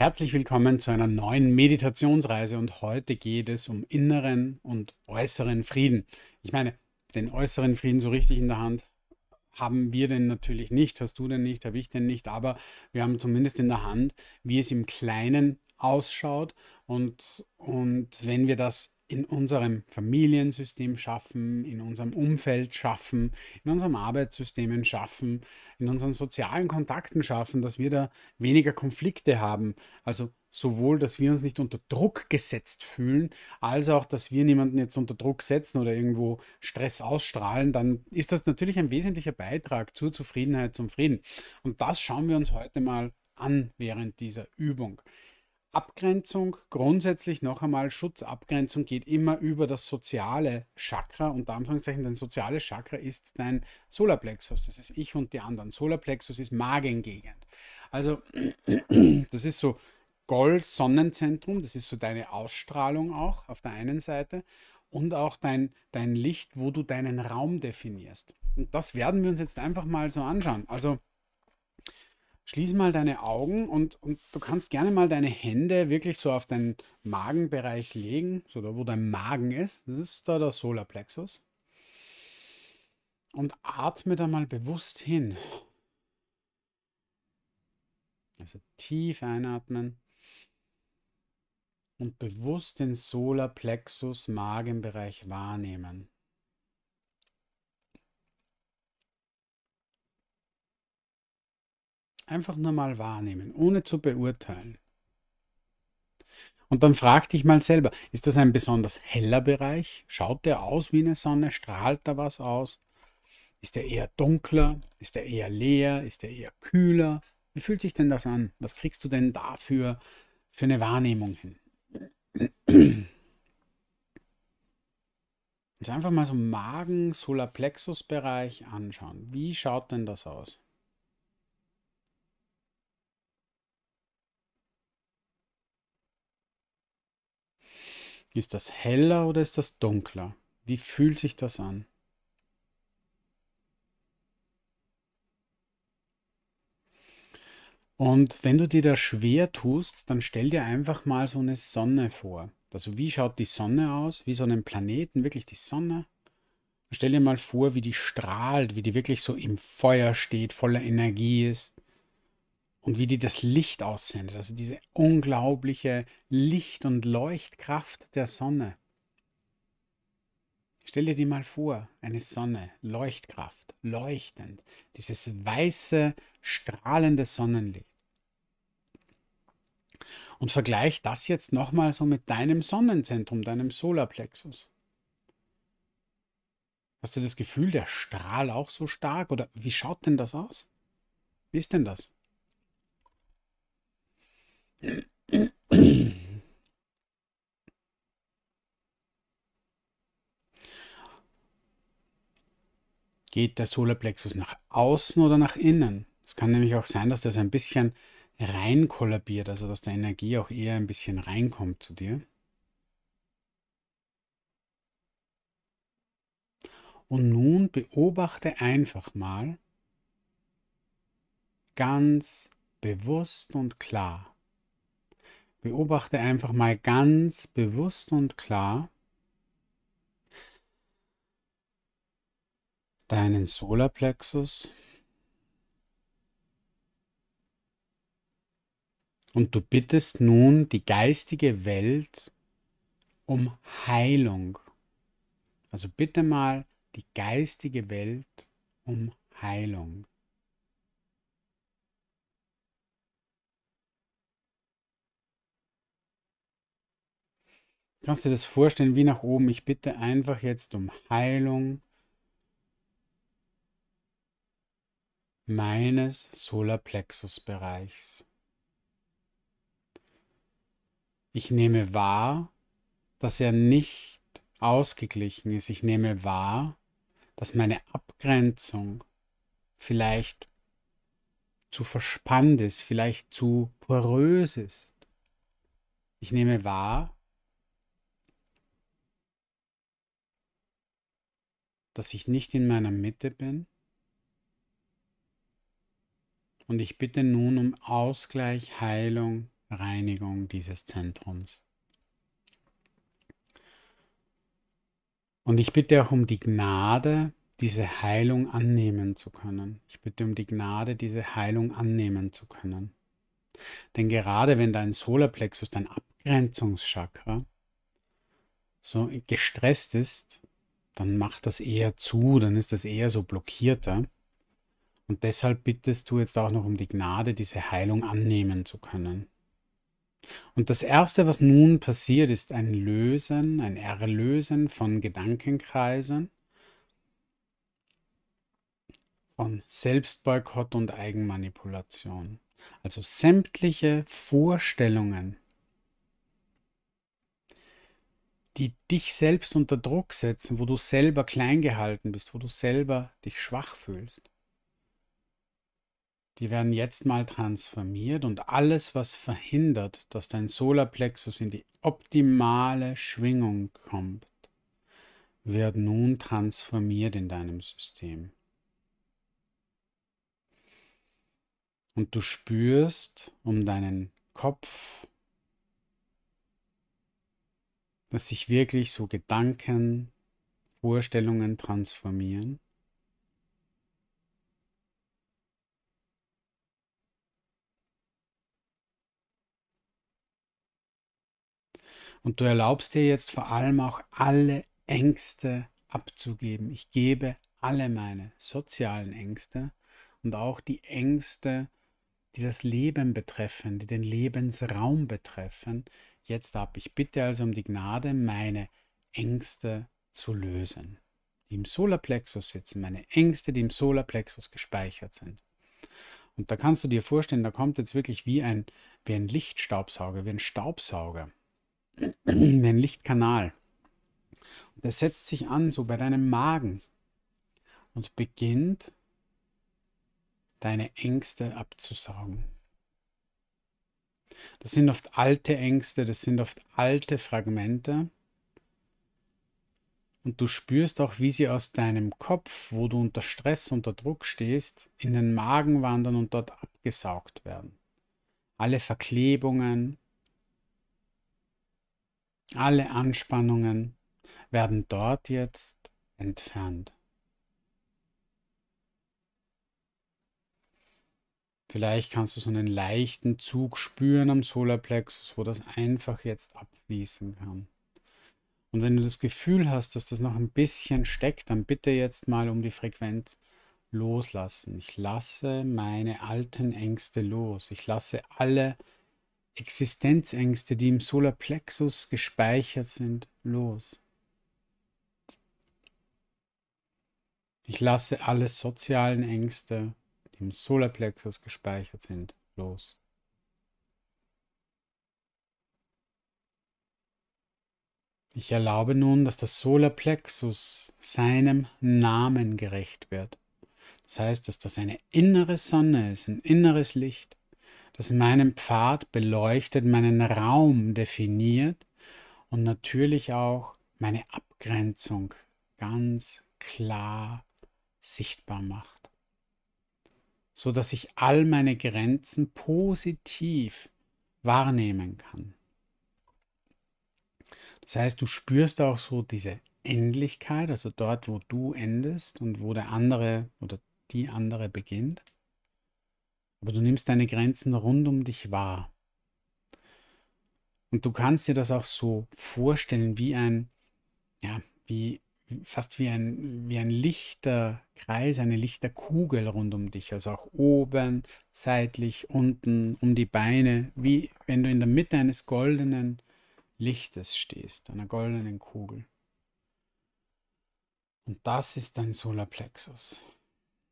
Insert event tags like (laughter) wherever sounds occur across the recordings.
Herzlich willkommen zu einer neuen Meditationsreise und heute geht es um inneren und äußeren Frieden. Ich meine, den äußeren Frieden so richtig in der Hand haben wir denn natürlich nicht, hast du denn nicht, habe ich denn nicht, aber wir haben zumindest in der Hand, wie es im Kleinen ausschaut und, und wenn wir das in unserem Familiensystem schaffen, in unserem Umfeld schaffen, in unseren Arbeitssystemen schaffen, in unseren sozialen Kontakten schaffen, dass wir da weniger Konflikte haben. Also sowohl, dass wir uns nicht unter Druck gesetzt fühlen, als auch, dass wir niemanden jetzt unter Druck setzen oder irgendwo Stress ausstrahlen, dann ist das natürlich ein wesentlicher Beitrag zur Zufriedenheit, zum Frieden. Und das schauen wir uns heute mal an während dieser Übung. Abgrenzung, grundsätzlich noch einmal, Schutzabgrenzung geht immer über das soziale Chakra. Unter Anführungszeichen, dein soziales Chakra ist dein Solarplexus. Das ist ich und die anderen. Solarplexus ist Magengegend. Also, (clears throat) das ist so Gold-Sonnenzentrum, das ist so deine Ausstrahlung auch auf der einen Seite und auch dein, dein Licht, wo du deinen Raum definierst. Und das werden wir uns jetzt einfach mal so anschauen. Also, Schließ mal deine Augen und, und du kannst gerne mal deine Hände wirklich so auf deinen Magenbereich legen, so da, wo dein Magen ist. Das ist da der Solarplexus. Und atme da mal bewusst hin. Also tief einatmen und bewusst den Solarplexus Magenbereich wahrnehmen. Einfach nur mal wahrnehmen, ohne zu beurteilen. Und dann frag dich mal selber, ist das ein besonders heller Bereich? Schaut der aus wie eine Sonne? Strahlt da was aus? Ist der eher dunkler? Ist der eher leer? Ist der eher kühler? Wie fühlt sich denn das an? Was kriegst du denn dafür für eine Wahrnehmung hin? Jetzt einfach mal so Magen-Solarplexus-Bereich anschauen. Wie schaut denn das aus? Ist das heller oder ist das dunkler? Wie fühlt sich das an? Und wenn du dir das schwer tust, dann stell dir einfach mal so eine Sonne vor. Also wie schaut die Sonne aus? Wie so einen Planeten, wirklich die Sonne. Stell dir mal vor, wie die strahlt, wie die wirklich so im Feuer steht, voller Energie ist und wie die das Licht aussendet, also diese unglaubliche Licht- und Leuchtkraft der Sonne. Stell dir die mal vor, eine Sonne, Leuchtkraft, leuchtend, dieses weiße, strahlende Sonnenlicht. Und vergleich das jetzt nochmal so mit deinem Sonnenzentrum, deinem Solarplexus. Hast du das Gefühl, der Strahl auch so stark? Oder wie schaut denn das aus? Wie ist denn das? Geht der Solarplexus nach außen oder nach innen? Es kann nämlich auch sein, dass das ein bisschen rein kollabiert, also dass der Energie auch eher ein bisschen reinkommt zu dir. Und nun beobachte einfach mal ganz bewusst und klar, Beobachte einfach mal ganz bewusst und klar deinen Solarplexus. Und du bittest nun die geistige Welt um Heilung. Also bitte mal die geistige Welt um Heilung. Kannst du dir das vorstellen wie nach oben? Ich bitte einfach jetzt um Heilung meines Solarplexus-Bereichs. Ich nehme wahr, dass er nicht ausgeglichen ist. Ich nehme wahr, dass meine Abgrenzung vielleicht zu verspannt ist, vielleicht zu porös ist. Ich nehme wahr, dass ich nicht in meiner Mitte bin. Und ich bitte nun um Ausgleich, Heilung, Reinigung dieses Zentrums. Und ich bitte auch um die Gnade, diese Heilung annehmen zu können. Ich bitte um die Gnade, diese Heilung annehmen zu können. Denn gerade wenn dein Solarplexus, dein Abgrenzungschakra, so gestresst ist, dann macht das eher zu, dann ist das eher so blockierter. Und deshalb bittest du jetzt auch noch um die Gnade, diese Heilung annehmen zu können. Und das Erste, was nun passiert, ist ein Lösen, ein Erlösen von Gedankenkreisen, von Selbstboykott und Eigenmanipulation. Also sämtliche Vorstellungen, die dich selbst unter Druck setzen, wo du selber klein gehalten bist, wo du selber dich schwach fühlst, die werden jetzt mal transformiert und alles, was verhindert, dass dein Solarplexus in die optimale Schwingung kommt, wird nun transformiert in deinem System. Und du spürst um deinen Kopf dass sich wirklich so Gedanken, Vorstellungen transformieren. Und du erlaubst dir jetzt vor allem auch alle Ängste abzugeben. Ich gebe alle meine sozialen Ängste und auch die Ängste, die das Leben betreffen, die den Lebensraum betreffen, jetzt ab. Ich bitte also um die Gnade, meine Ängste zu lösen, die im Solarplexus sitzen, meine Ängste, die im Solarplexus gespeichert sind. Und da kannst du dir vorstellen, da kommt jetzt wirklich wie ein, wie ein Lichtstaubsauger, wie ein Staubsauger, (clears throat) wie ein Lichtkanal. Und der setzt sich an, so bei deinem Magen, und beginnt, deine Ängste abzusaugen. Das sind oft alte Ängste, das sind oft alte Fragmente. Und du spürst auch, wie sie aus deinem Kopf, wo du unter Stress, unter Druck stehst, in den Magen wandern und dort abgesaugt werden. Alle Verklebungen, alle Anspannungen werden dort jetzt entfernt. Vielleicht kannst du so einen leichten Zug spüren am Solarplexus, wo das einfach jetzt abfließen kann. Und wenn du das Gefühl hast, dass das noch ein bisschen steckt, dann bitte jetzt mal um die Frequenz loslassen. Ich lasse meine alten Ängste los. Ich lasse alle Existenzängste, die im Solarplexus gespeichert sind, los. Ich lasse alle sozialen Ängste, die im Solarplexus gespeichert sind, los. Ich erlaube nun, dass der Solarplexus seinem Namen gerecht wird. Das heißt, dass das eine innere Sonne ist, ein inneres Licht, das meinen Pfad beleuchtet, meinen Raum definiert und natürlich auch meine Abgrenzung ganz klar sichtbar macht sodass ich all meine Grenzen positiv wahrnehmen kann. Das heißt, du spürst auch so diese Endlichkeit, also dort, wo du endest und wo der andere oder die andere beginnt. Aber du nimmst deine Grenzen rund um dich wahr. Und du kannst dir das auch so vorstellen wie ein, ja, wie fast wie ein, wie ein Lichterkreis, eine Lichterkugel rund um dich. Also auch oben, seitlich, unten, um die Beine, wie wenn du in der Mitte eines goldenen Lichtes stehst, einer goldenen Kugel. Und das ist dein Solarplexus.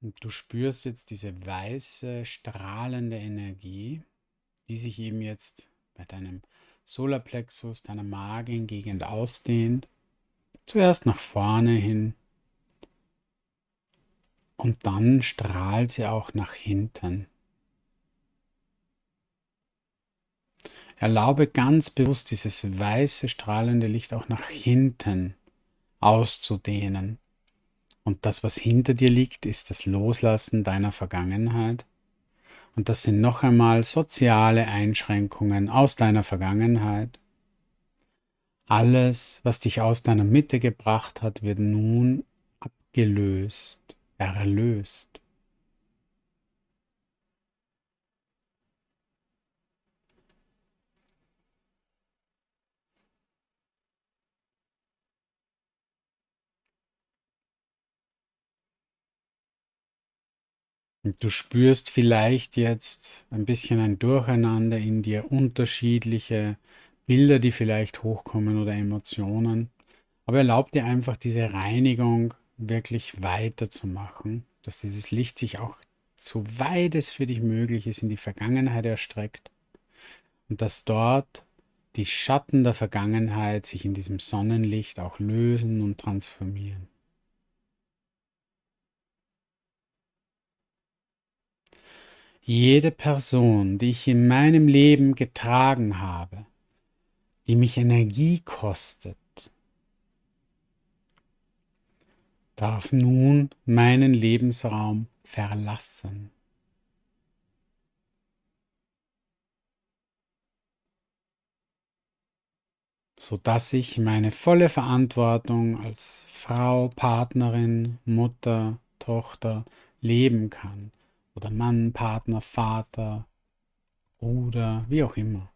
Und du spürst jetzt diese weiße, strahlende Energie, die sich eben jetzt bei deinem Solarplexus, deiner Magengegend ausdehnt Zuerst nach vorne hin und dann strahlt sie auch nach hinten. Erlaube ganz bewusst dieses weiße strahlende Licht auch nach hinten auszudehnen. Und das, was hinter dir liegt, ist das Loslassen deiner Vergangenheit. Und das sind noch einmal soziale Einschränkungen aus deiner Vergangenheit. Alles, was dich aus deiner Mitte gebracht hat, wird nun abgelöst, erlöst. du spürst vielleicht jetzt ein bisschen ein Durcheinander in dir, unterschiedliche Bilder, die vielleicht hochkommen oder Emotionen. Aber erlaubt dir einfach diese Reinigung wirklich weiterzumachen, dass dieses Licht sich auch so weit es für dich möglich ist in die Vergangenheit erstreckt und dass dort die Schatten der Vergangenheit sich in diesem Sonnenlicht auch lösen und transformieren. Jede Person, die ich in meinem Leben getragen habe, die mich Energie kostet, darf nun meinen Lebensraum verlassen. sodass ich meine volle Verantwortung als Frau, Partnerin, Mutter, Tochter leben kann. Oder Mann, Partner, Vater, Bruder, wie auch immer.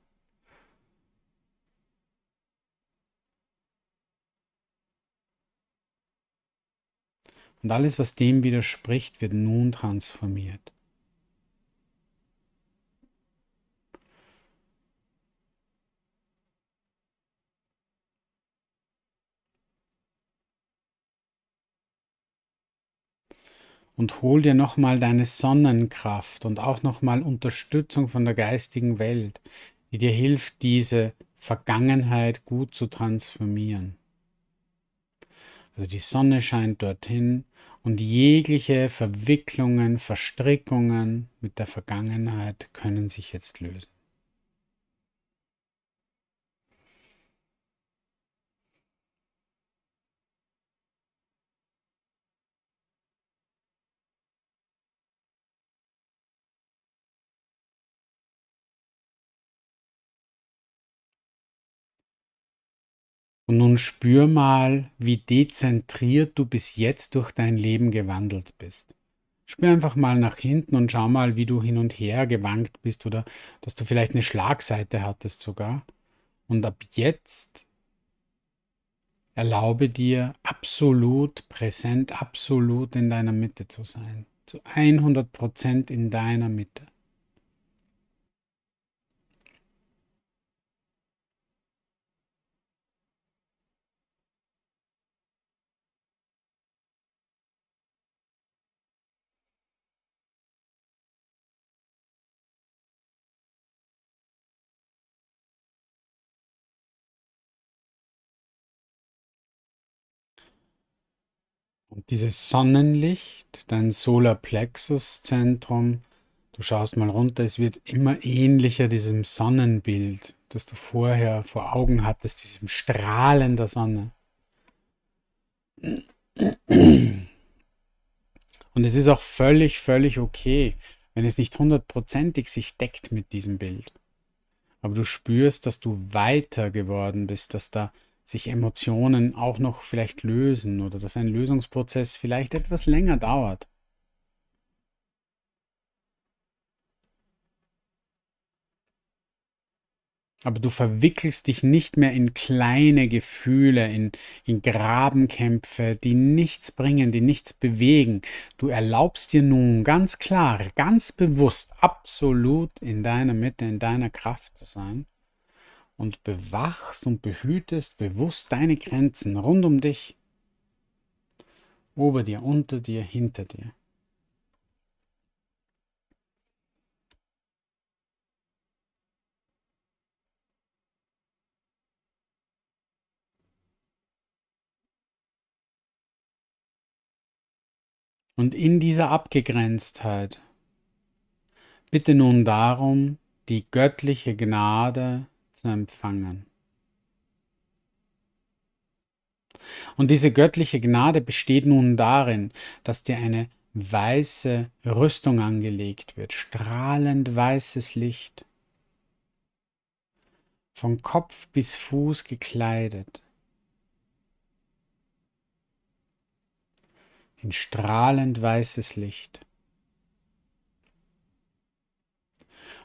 Und alles, was dem widerspricht, wird nun transformiert. Und hol dir nochmal deine Sonnenkraft und auch nochmal Unterstützung von der geistigen Welt, die dir hilft, diese Vergangenheit gut zu transformieren. Also die Sonne scheint dorthin und jegliche Verwicklungen, Verstrickungen mit der Vergangenheit können sich jetzt lösen. Und nun spür mal, wie dezentriert du bis jetzt durch dein Leben gewandelt bist. Spür einfach mal nach hinten und schau mal, wie du hin und her gewankt bist oder dass du vielleicht eine Schlagseite hattest sogar. Und ab jetzt erlaube dir, absolut präsent, absolut in deiner Mitte zu sein. Zu 100 Prozent in deiner Mitte. Und dieses Sonnenlicht, dein Solarplexus-Zentrum, du schaust mal runter, es wird immer ähnlicher diesem Sonnenbild, das du vorher vor Augen hattest, diesem Strahlen der Sonne. Und es ist auch völlig, völlig okay, wenn es nicht hundertprozentig sich deckt mit diesem Bild. Aber du spürst, dass du weiter geworden bist, dass da sich Emotionen auch noch vielleicht lösen oder dass ein Lösungsprozess vielleicht etwas länger dauert. Aber du verwickelst dich nicht mehr in kleine Gefühle, in, in Grabenkämpfe, die nichts bringen, die nichts bewegen. Du erlaubst dir nun ganz klar, ganz bewusst, absolut in deiner Mitte, in deiner Kraft zu sein und bewachst und behütest bewusst deine Grenzen rund um dich, ober dir, unter dir, hinter dir. Und in dieser Abgegrenztheit bitte nun darum, die göttliche Gnade zu empfangen. Und diese göttliche Gnade besteht nun darin, dass dir eine weiße Rüstung angelegt wird, strahlend weißes Licht, von Kopf bis Fuß gekleidet, in strahlend weißes Licht.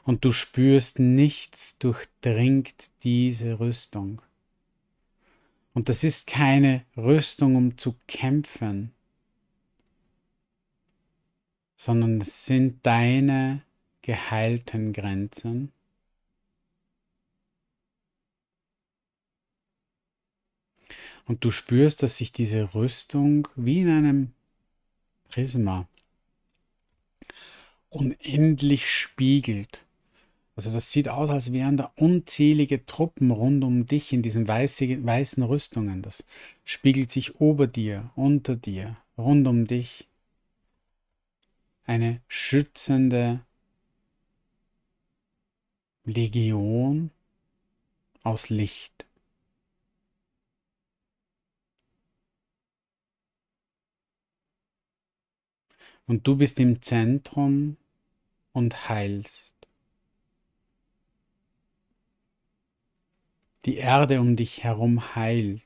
und du spürst, nichts durchdringt diese Rüstung. Und das ist keine Rüstung, um zu kämpfen, sondern es sind deine geheilten Grenzen. Und du spürst, dass sich diese Rüstung wie in einem Prisma unendlich spiegelt. Also das sieht aus, als wären da unzählige Truppen rund um dich in diesen weiße, weißen Rüstungen. Das spiegelt sich ober dir, unter dir, rund um dich. Eine schützende Legion aus Licht. Und du bist im Zentrum und heilst. Die Erde um dich herum heilt.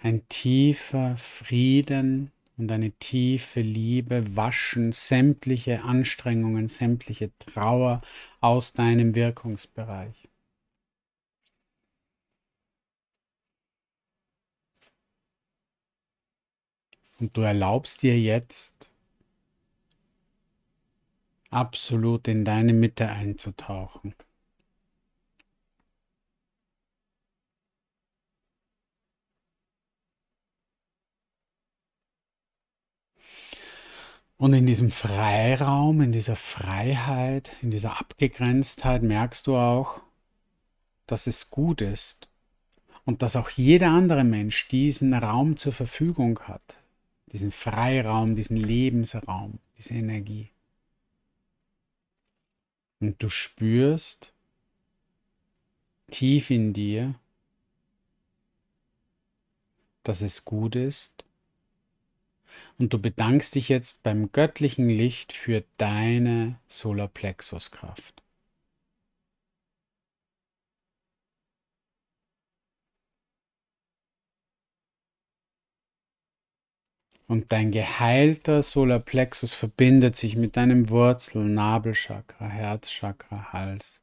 Ein tiefer Frieden und eine tiefe Liebe waschen sämtliche Anstrengungen, sämtliche Trauer aus deinem Wirkungsbereich. Und du erlaubst dir jetzt, absolut in deine Mitte einzutauchen. Und in diesem Freiraum, in dieser Freiheit, in dieser Abgegrenztheit merkst du auch, dass es gut ist und dass auch jeder andere Mensch diesen Raum zur Verfügung hat, diesen Freiraum, diesen Lebensraum, diese Energie. Und du spürst tief in dir, dass es gut ist und du bedankst dich jetzt beim göttlichen Licht für deine Solarplexuskraft. Und dein geheilter Solarplexus verbindet sich mit deinem Wurzel, Nabelchakra, Herzchakra, Hals,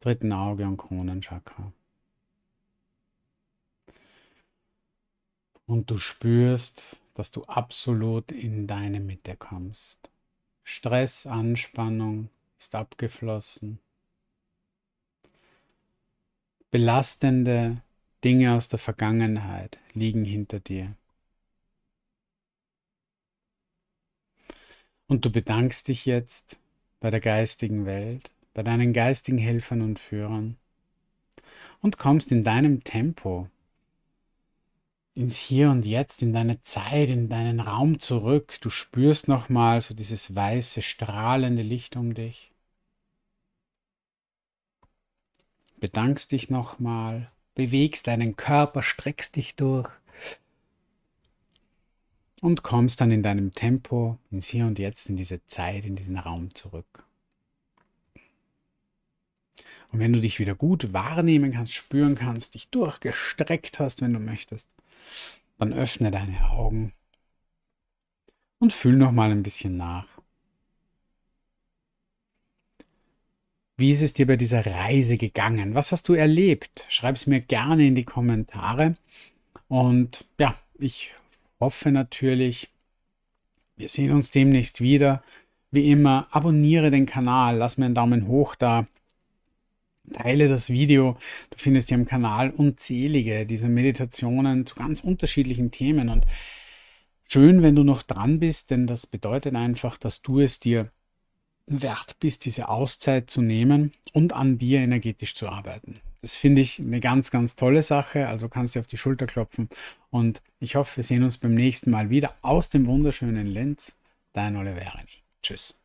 dritten Auge und Kronenchakra. Und du spürst, dass du absolut in deine Mitte kommst. Stress, Anspannung ist abgeflossen. Belastende Dinge aus der Vergangenheit liegen hinter dir. Und du bedankst dich jetzt bei der geistigen Welt, bei deinen geistigen Helfern und Führern und kommst in deinem Tempo ins Hier und Jetzt, in deine Zeit, in deinen Raum zurück. Du spürst nochmal so dieses weiße, strahlende Licht um dich. Bedankst dich nochmal, bewegst deinen Körper, streckst dich durch und kommst dann in deinem Tempo ins Hier und Jetzt, in diese Zeit, in diesen Raum zurück. Und wenn du dich wieder gut wahrnehmen kannst, spüren kannst, dich durchgestreckt hast, wenn du möchtest, dann öffne deine Augen und fühl noch mal ein bisschen nach. Wie ist es dir bei dieser Reise gegangen? Was hast du erlebt? Schreib es mir gerne in die Kommentare. Und ja, ich hoffe natürlich, wir sehen uns demnächst wieder. Wie immer, abonniere den Kanal, lass mir einen Daumen hoch da teile das Video. Du findest hier im Kanal unzählige dieser Meditationen zu ganz unterschiedlichen Themen und schön, wenn du noch dran bist, denn das bedeutet einfach, dass du es dir wert bist, diese Auszeit zu nehmen und an dir energetisch zu arbeiten. Das finde ich eine ganz, ganz tolle Sache. Also kannst du auf die Schulter klopfen. Und ich hoffe, wir sehen uns beim nächsten Mal wieder aus dem wunderschönen Lenz. Dein Oliveri. Tschüss.